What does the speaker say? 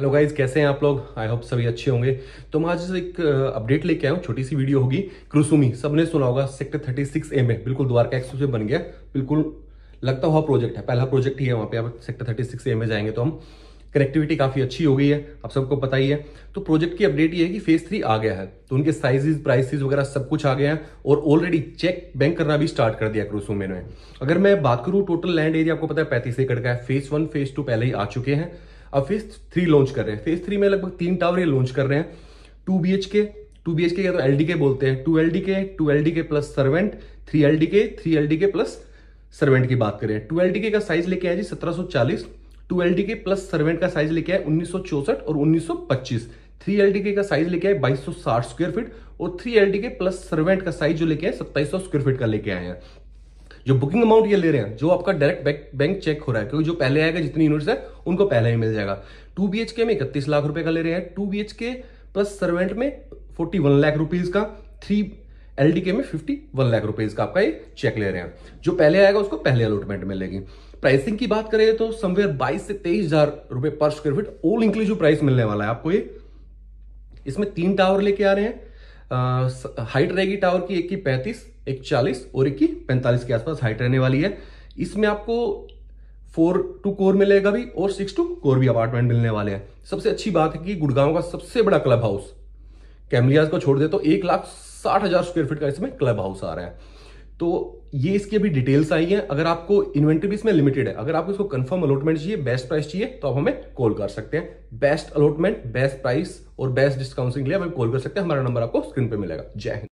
hello guys कैसे हैं आप लोग आई होप सभी अच्छे होंगे तो मैं आज एक अपडेट लेके आया हूँ छोटी सी वीडियो होगी क्रुसुमी सबने सुना होगा सेक्टर 36 ए में बिल्कुल द्वारका एक्सप्रेस बन गया बिल्कुल लगता हुआ प्रोजेक्ट है पहला प्रोजेक्ट ही है वहाँ पे आप सेक्टर 36 ए में जाएंगे तो हम कनेक्टिविटी काफ़ी अच्छी हो गई है आप सबको पता ही है तो प्रोजेक्ट की अपडेट ये है कि फेज थ्री आ गया है तो उनके साइजेज प्राइसेज वगैरह सब कुछ आ गया है और ऑलरेडी चेक बैंक करना भी स्टार्ट कर दिया क्रूसू में अगर मैं बात करूँ टोटल लैंड एरिया आपको पता है पैंतीस एकड़ का है फेज वन फेज टू पहले ही आ चुके हैं अब फेज थ्री लॉन्च कर रहे हैं फेज थ्री में लगभग तीन टावर ये लॉन्च कर रहे हैं two B H K two B H K या तो एल डी के बोलते हैं two L D K two L D K plus servant three L D K three L D K plus servant की बात करें to L D के का size लेके आया जी सत्रह सौ चालीस two L D K plus servant का साइज लेके आए उन्नीस सौ चौसठ और उन्नीस सौ पच्चीस थ्री एल डी के का साइज लेके आए बाईस सौ साठ स्क्वेयर फीट और three L D K plus servant का साइज जो लेके आए सत्ताईस सौ स्क्वेयर फीट का लेके आए हैं जो बुकिंग अमाउंट ये ले रहे हैं जो आपका डायरेक्ट बैंक चेक हो रहा है क्योंकि जो पहले आएगा जितनी यूनिट्स है उनको पहले ही मिल जाएगा टू बी में इकतीस लाख रुपए का ले रहे हैं टू बी प्लस सर्वेंट में फोर्टी लाख रुपीज का थ्री एलडीके में फिफ्टी वन लाख रुपीज का आपका ये चेक ले रहे हैं जो पहले आएगा उसको पहले अलॉटमेंट मिलेगी प्राइसिंग की बात करें तो समवेयर बाईस से तेईस हजार रुपए पर square feet all inclusive price मिलने वाला है आपको ये इसमें तीन टावर लेके आ रहे हैं हाइट रहेगी टावर की एक की पैंतीस एक चालीस और एक की पैंतालीस के आसपास हाइट रहने वाली है इसमें आपको फोर टू कोर मिलेगा भी और सिक्स टू कोर भी अपार्टमेंट मिलने वाले हैं सबसे अच्छी बात है कि गुड़गांव का सबसे बड़ा क्लब हाउस कैमलियाज को छोड़ दे तो एक लाख साठ हजार स्क्वेयर फीट का इसमें क्लब हाउस आ रहा है तो ये इसकी अभी डिटेल्स आई हैं अगर आपको इन्वेंट्री भी इसमें लिमिटेड है अगर आपको इसको कंफर्म अलॉटमेंट चाहिए बेस्ट प्राइस चाहिए तो आप हमें कॉल कर सकते हैं बेस्ट अलॉटमेंट बेस्ट प्राइस और बेस्ट डिस्काउंसिंग के लिए आप कॉल कर सकते हैं हमारा नंबर आपको स्क्रीन पर मिलेगा जय हिंद